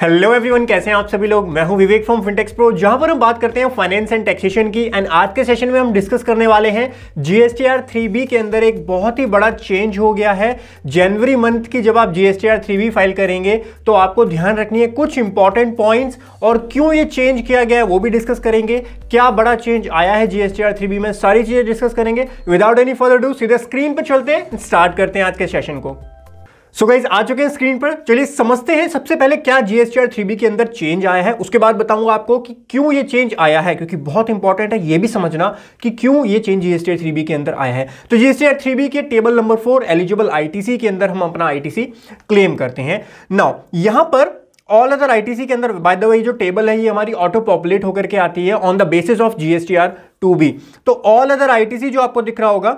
Hello everyone कैसे हैं आप सभी लोग मैं हूं विवेक फ्रॉम फिनटेक्स प्रो जहां पर हम बात करते हैं फाइनेंस एंड टैक्सेशन की एंड आज के सेशन में हम डिस्कस करने वाले हैं जीएसटीआर थ्री बी के अंदर एक बहुत ही बड़ा चेंज हो गया है जनवरी मंथ की जब आप जीएसटीआर बी फाइल करेंगे तो आपको ध्यान रखनी है कुछ इंपॉर्टेंट पॉइंट्स और क्यों ये चेंज किया गया है वो भी डिस्कस करेंगे क्या बड़ा चेंज आया है जीएसटीआर बी में सारी चीजें डिस्कस करेंगे विदाउट एनी फर्दर डू सीधे स्क्रीन पर चलते हैं स्टार्ट करते हैं आज के सेशन को सो गाइज आ चुके हैं स्क्रीन पर चलिए समझते हैं सबसे पहले क्या जीएसटीआर थ्री बी के अंदर चेंज आया है उसके बाद बताऊंगा आपको कि क्यों ये चेंज आया है क्योंकि बहुत इंपॉर्टेंट है ये भी समझना कि क्यों ये चेंज जीएसटीआर थ्री बी के अंदर आया है तो जीएसटीआर थ्री बी के table number four eligible ITC के अंदर हम अपना आईटीसी क्लेम करते हैं नाउ यहां पर ऑल अदर आईटीसी के अंदर बाय द वे जो टेबल है ये हमारी ऑटो पॉपुलेट होकर के आती है on the basis of GSTR two B तो ऑल अदर आईटीसी जो आपको दिख रहा होगा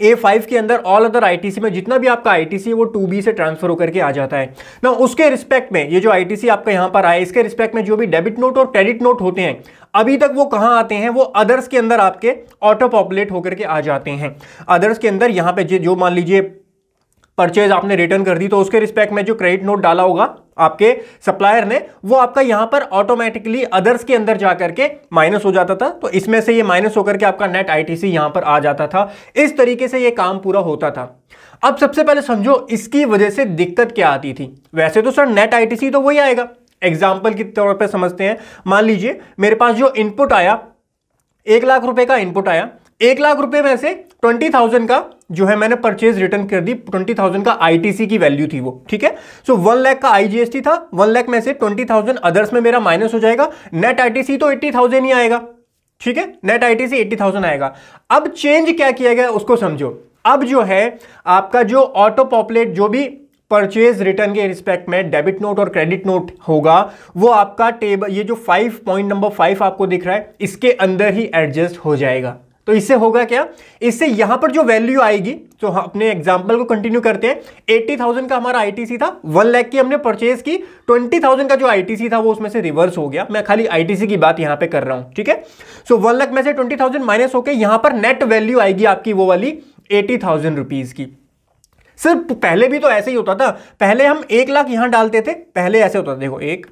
ए फाइव के अंदर ऑल अदर आईटीसी में जितना भी आपका आईटीसी है वो टू बी से ट्रांसफर होकर के आ जाता है ना उसके रिस्पेक्ट में ये जो आईटीसी आपका यहाँ पर आया इसके रिस्पेक्ट में जो भी डेबिट नोट और क्रेडिट नोट होते हैं अभी तक वो कहाँ आते हैं वो अदर्स के अंदर आपके ऑटो पॉपुलेट होकर के आ जाते हैं अदर्स के अंदर यहाँ पे जो मान लीजिए परचेज आपने रिटर्न कर दी तो उसके रिस्पेक्ट में जो क्रेडिट नोट डाला होगा आपके सप्लायर ने वो आपका यहां पर ऑटोमेटिकली अदर्स के अंदर जा करके माइनस हो जाता था तो इसमें से ये माइनस होकर के आपका नेट आईटीसी यहां पर आ जाता था इस तरीके से ये काम पूरा होता था अब सबसे पहले समझो इसकी वजह से दिक्कत क्या आती थी वैसे तो सर नेट आई तो वही आएगा एग्जाम्पल के तौर पर समझते हैं मान लीजिए मेरे पास जो इनपुट आया एक लाख रुपए का इनपुट आया एक लाख रुपए में से ट्वेंटी थाउजेंड का जो है मैंने परचेज रिटर्न कर दी ट्वेंटी थाउजेंड का आईटीसी की वैल्यू थी वो ठीक है सो वन लाख का आईजीएसटी था वन लाख में से ट्वेंटी थाउजेंड अदर्स में मेरा माइनस हो जाएगा नेट आईटीसी तो एट्टी थाउजेंड ही आएगा ठीक है नेट आईटीसी एट्टी थाउजेंड आएगा अब चेंज क्या किया गया उसको समझो अब जो है आपका जो ऑटो पॉपुलेट जो भी परचेज रिटर्न के रिस्पेक्ट में डेबिट नोट और क्रेडिट नोट होगा वो आपका टेबल ये जो फाइव पॉइंट नंबर फाइव आपको दिख रहा है इसके अंदर ही एडजस्ट हो जाएगा तो इससे होगा क्या इससे यहां पर जो वैल्यू आएगी तो अपने एग्जाम्पल को कंटिन्यू करते हैं एट्टी थाउजेंड का हमारा आईटीसी था वन लैख की हमने परचेज की ट्वेंटी थाउजेंड का जो आईटीसी था वो उसमें से रिवर्स हो गया मैं खाली आईटीसी की बात यहां पे कर रहा हूं ठीक है सो वन लाख में से ट्वेंटी थाउजेंड माइनस होकर यहां पर नेट वैल्यू आएगी आपकी वो वाली एटी थाउजेंड रुपीज की सिर्फ पहले भी तो ऐसे ही होता था पहले हम एक लाख यहां डालते थे पहले ऐसे होता था देखो एक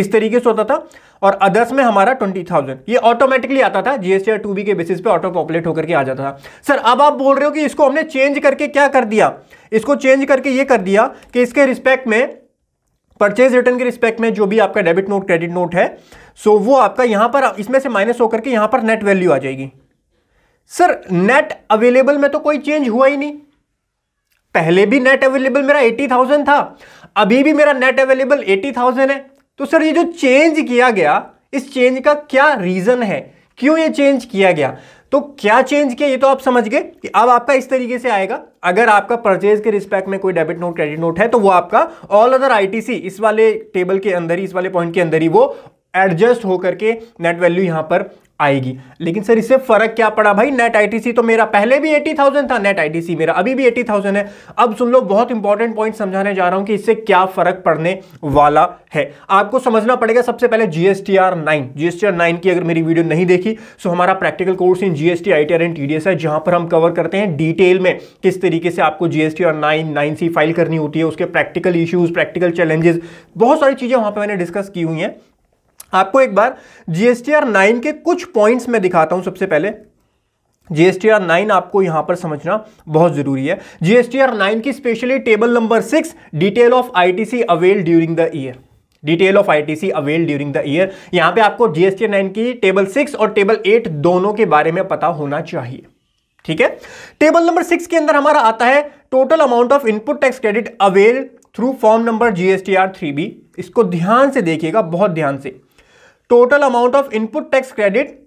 इस तरीके से होता था और अदर्स में हमारा ट्वेंटी थाउजेंड ये ऑटोमेटिकली आता था जीएसटी टू बी के बेसिस पे ऑटो पॉपुलेट होकर के आ जाता था सर अब आप बोल रहे हो कि इसको हमने चेंज करके क्या कर दिया इसको चेंज करके ये कर दिया कि इसके रिस्पेक्ट में परचेज रिटर्न के रिस्पेक्ट में जो भी आपका डेबिट नोट क्रेडिट नोट है सो वो आपका यहां पर इसमें से माइनस होकर के यहां पर नेट वैल्यू आ जाएगी सर नेट अवेलेबल में तो कोई चेंज हुआ ही नहीं पहले भी नेट अवेलेबल मेरा एटी थाउजेंड था अभी भी मेरा नेट अवेलेबल एटी थाउजेंड है तो सर ये जो चेंज किया गया इस चेंज का क्या रीज़न है क्यों ये चेंज किया गया तो क्या चेंज किया ये तो आप समझ गए कि अब आपका इस तरीके से आएगा अगर आपका परचेज के रिस्पेक्ट में कोई डेबिट नोट क्रेडिट नोट है तो वो आपका ऑल अदर आईटीसी इस वाले टेबल के अंदर ही इस वाले पॉइंट के अंदर ही वो एडजस्ट होकर के नेट वैल्यू यहां पर आएगी लेकिन सर इससे फर्क क्या पड़ा भाई नेट आईटीसी तो मेरा पहले भी 80,000 था नेट आईटीसी मेरा अभी भी 80,000 है अब सुन लो बहुत इंपॉर्टेंट पॉइंट समझाने जा रहा हूं कि इससे क्या फर्क पड़ने वाला है आपको समझना पड़ेगा सबसे पहले जीएसटीआर नाइन जीएसटीआर नाइन की अगर मेरी वीडियो नहीं देखी सो तो हमारा practical course in GST ITR and TDS है जहां पर हम कवर करते हैं डिटेल में किस तरीके से आपको जीएसटी और नाइन नाइन सी फाइल करनी होती है उसके प्रैक्टिकल इश्यूज प्रैक्टिकल चैलेंजेस बहुत सारी चीजें वहां पर मैंने डिस्कस की हुई है आपको एक बार जीएसटीआर नाइन के कुछ पॉइंट्स मैं दिखाता हूं सबसे पहले जीएसटीआर नाइन आपको यहां पर समझना बहुत जरूरी है जीएसटीआर नाइन की specially table number six detail of ITC avail during the year detail of ITC avail during the year यहां पे आपको जीएसटी नाइन की टेबल सिक्स और टेबल एट दोनों के बारे में पता होना चाहिए ठीक है टेबल नंबर सिक्स के अंदर हमारा आता है total amount of input tax credit avail through form number GSTR three B इसको ध्यान से देखिएगा बहुत ध्यान से total of input tax credit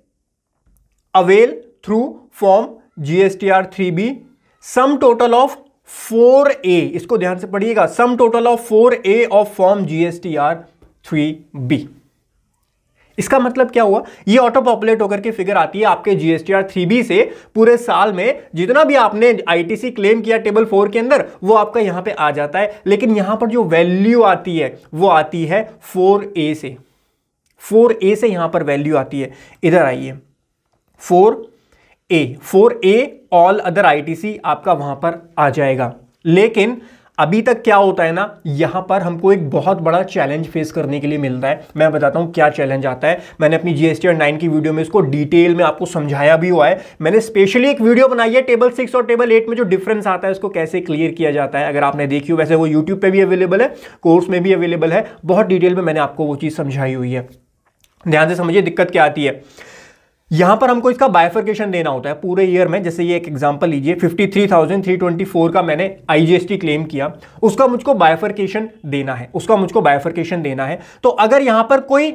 avail through form through form three B sum of four 4A, इसको ध्यान से पढ़िएगा of four of 4A of form three 3B. इसका मतलब क्या हुआ ये ऑटो पॉपुलेट होकर के फिगर आती है आपके जीएसटीआर 3B से पूरे साल में जितना भी आपने आईटीसी क्लेम किया टेबल फोर के अंदर वो आपका यहां पे आ जाता है लेकिन यहां पर जो वैल्यू आती है वो आती है 4A से फोर ए से यहां पर वैल्यू आती है इधर आइए four A four A all other ITC आपका वहां पर आ जाएगा लेकिन अभी तक क्या होता है ना यहां पर हमको एक बहुत बड़ा चैलेंज फेस करने के लिए मिलता है मैं बताता हूं क्या चैलेंज आता है मैंने अपनी जीएसटी और नाइन की वीडियो में इसको डिटेल में आपको समझाया भी हुआ है मैंने स्पेशली एक वीडियो बनाई है टेबल सिक्स और टेबल एट में जो डिफरेंस आता है उसको कैसे क्लियर किया जाता है अगर आपने देखी हो वैसे वो यूट्यूब पर भी अवेलेबल है कोर्स में भी अवेलेबल है बहुत डिटेल में मैंने आपको वो चीज़ समझाई हुई है ध्यान से समझिए दिक्कत क्या आती है यहां पर हमको इसका बायफर्केशन देना होता है पूरे ईयर में जैसे ये एक एग्जांपल लीजिए 53,324 का मैंने आईजीएसटी क्लेम किया उसका मुझको बायफर्केशन देना है उसका मुझको बायफर्केशन देना है तो अगर यहां पर कोई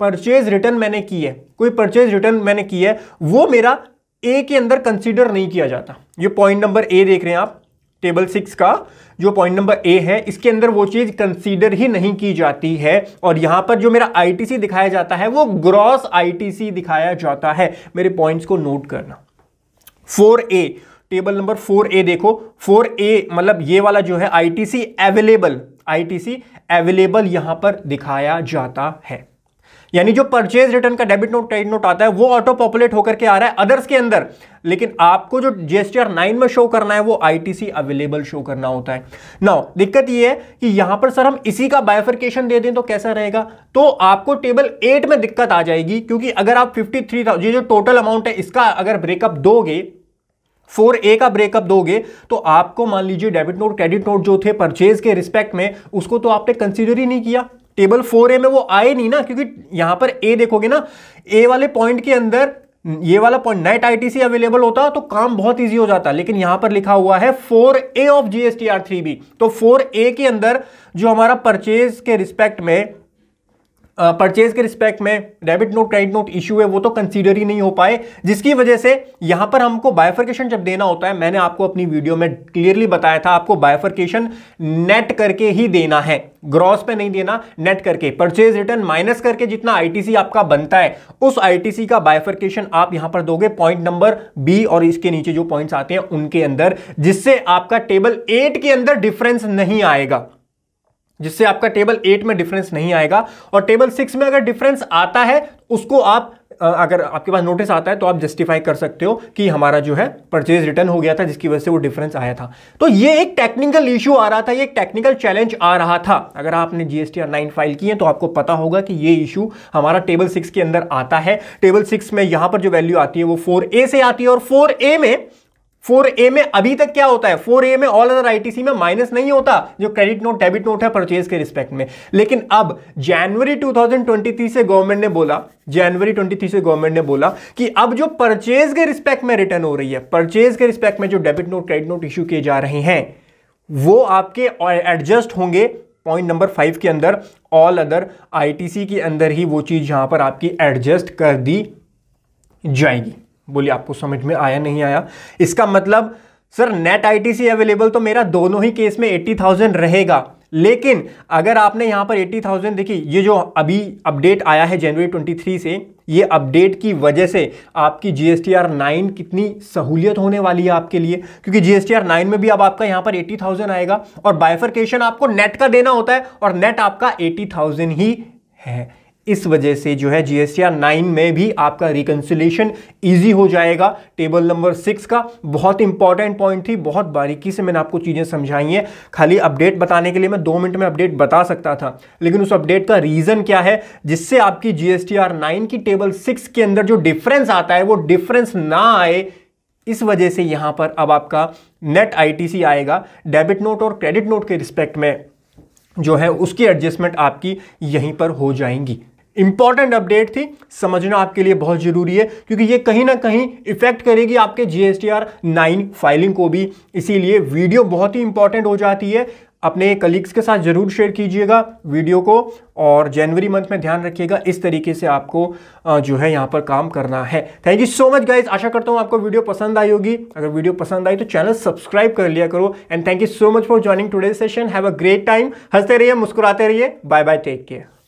परचेज रिटर्न मैंने की है कोई परचेज रिटर्न मैंने की है वो मेरा ए के अंदर कंसिडर नहीं किया जाता ये पॉइंट नंबर ए देख रहे हैं आप टेबल सिक्स का जो पॉइंट नंबर ए है इसके अंदर वो चीज़ कंसीडर ही नहीं की जाती है और यहाँ पर जो मेरा आईटीसी दिखाया जाता है वो ग्रॉस आईटीसी दिखाया जाता है मेरे पॉइंट्स को नोट करना four A table number four A देखो फोर ए मतलब ये वाला जो है आईटीसी अवेलेबल आईटीसी अवेलेबल यहाँ पर दिखाया जाता है यानी जो परचेज रिटर्न का डेबिट नोट क्रेडिट नोट आता है वो ऑटो पॉपुलेट होकर के आ रहा है अदर्स के अंदर लेकिन आपको जो जीएसटीआर नाइन में शो करना है वो आईटीसी अवेलेबल शो करना होता है नाउ दिक्कत ये है कि यहां पर सर हम इसी का बायोफर्केशन दे दें तो कैसा रहेगा तो आपको टेबल एट में दिक्कत आ जाएगी क्योंकि अगर आप फिफ्टी थ्री ये जो टोटल अमाउंट है इसका अगर ब्रेकअप दोगे फोर ए का ब्रेकअप दोगे तो आपको मान लीजिए डेबिट नोट क्रेडिट नोट जो थे परचेज के रिस्पेक्ट में उसको तो आपने कंसिडर ही नहीं किया टेबल फोर ए में वो आए नहीं ना क्योंकि यहां पर ए देखोगे ना ए वाले पॉइंट के अंदर ये वाला पॉइंट नेट आईटीसी अवेलेबल होता तो काम बहुत इजी हो जाता लेकिन यहां पर लिखा हुआ है four A of GST R three B तो फोर ए के अंदर जो हमारा परचेज के रिस्पेक्ट में परचेज के रिस्पेक्ट में debit note credit note issue है वो तो कंसीडर ही नहीं हो पाए जिसकी वजह से यहां पर हमको बायफर्केशन जब देना होता है मैंने आपको अपनी वीडियो में क्लियरली बताया था आपको बायफर्केशन नेट करके ही देना है ग्रॉस पे नहीं देना नेट करके परचेज रिटर्न माइनस करके जितना आईटीसी आपका बनता है उस आईटीसी का बायफर्केशन आप यहां पर दोगे पॉइंट नंबर बी और इसके नीचे जो पॉइंट्स आते हैं उनके अंदर जिससे आपका टेबल एट के अंदर डिफरेंस नहीं आएगा जिससे आपका टेबल एट में डिफरेंस नहीं आएगा और टेबल सिक्स में अगर डिफरेंस आता है उसको आप अगर आपके पास नोटिस आता है तो आप जस्टिफाई कर सकते हो कि हमारा जो है परचेज रिटर्न हो गया था जिसकी वजह से वो डिफरेंस आया था तो ये एक टेक्निकल इशू आ रहा था ये एक टेक्निकल चैलेंज आ रहा था अगर आपने जीएसटी ऑनलाइन फाइल की है तो आपको पता होगा कि ये इशू हमारा टेबल सिक्स के अंदर आता है टेबल सिक्स में यहां पर जो वैल्यू आती है वो फोर ए से आती है और फोर ए में फोर ए में अभी तक क्या होता है फोर ए में ऑल अदर आईटीसी में माइनस नहीं होता जो क्रेडिट नोट डेबिट नोट है परचेज के रिस्पेक्ट में लेकिन अब जनवरी 2023 से गवर्नमेंट ने बोला जनवरी 23 से गवर्नमेंट ने बोला कि अब जो परचेज के रिस्पेक्ट में रिटर्न हो रही है परचेज के रिस्पेक्ट में जो debit note credit note issue किए जा रहे हैं वो आपके एडजस्ट होंगे पॉइंट नंबर फाइव के अंदर ऑल अदर सी के अंदर ही वो चीज यहां पर आपकी एडजस्ट कर दी जाएगी बोली आपको समझ में आया नहीं आया इसका मतलब सर नेट आईटीसी अवेलेबल तो मेरा दोनों ही केस में एट्टी थाउजेंड रहेगा लेकिन अगर आपने यहां पर एट्टी थाउजेंड देखी ये जो अभी अपडेट आया है जनवरी ट्वेंटी थ्री से ये अपडेट की वजह से आपकी G S T R nine कितनी सहूलियत होने वाली है आपके लिए क्योंकि G S T R nine में भी अब आपका यहां पर एट्टी थाउजेंड आएगा और बायफरकेशन आपको नेट का देना होता है और नेट आपका एट्टी थाउजेंड ही है इस वजह से जो है जीएसटीआर नाइन में भी आपका रिकन्सिलेशन इजी हो जाएगा टेबल नंबर सिक्स का बहुत इंपॉर्टेंट पॉइंट थी बहुत बारीकी से मैंने आपको चीज़ें समझाई हैं खाली अपडेट बताने के लिए मैं दो मिनट में अपडेट बता सकता था लेकिन उस अपडेट का रीज़न क्या है जिससे आपकी जीएसटीआर नाइन की टेबल सिक्स के अंदर जो डिफरेंस आता है वो डिफरेंस ना आए इस वजह से यहाँ पर अब आपका नेट आई आएगा डेबिट नोट और क्रेडिट नोट के रिस्पेक्ट में जो है उसकी एडजस्टमेंट आपकी यहीं पर हो जाएंगी इंपॉर्टेंट अपडेट थी समझना आपके लिए बहुत ज़रूरी है क्योंकि ये कहीं ना कहीं इफेक्ट करेगी आपके जीएसटीआर नाइन फाइलिंग को भी इसीलिए वीडियो बहुत ही इंपॉर्टेंट हो जाती है अपने कलीग्स के साथ ज़रूर शेयर कीजिएगा वीडियो को और जनवरी मंथ में ध्यान रखिएगा इस तरीके से आपको जो है यहाँ पर काम करना है thank you so much guys आशा करता हूँ आपको वीडियो पसंद आई होगी अगर वीडियो पसंद आई तो चैनल सब्सक्राइब कर लिया करो and thank you so much for joining today session have a great time हंसते रहिए मुस्कुराते रहिए बाय बाय टेक केयर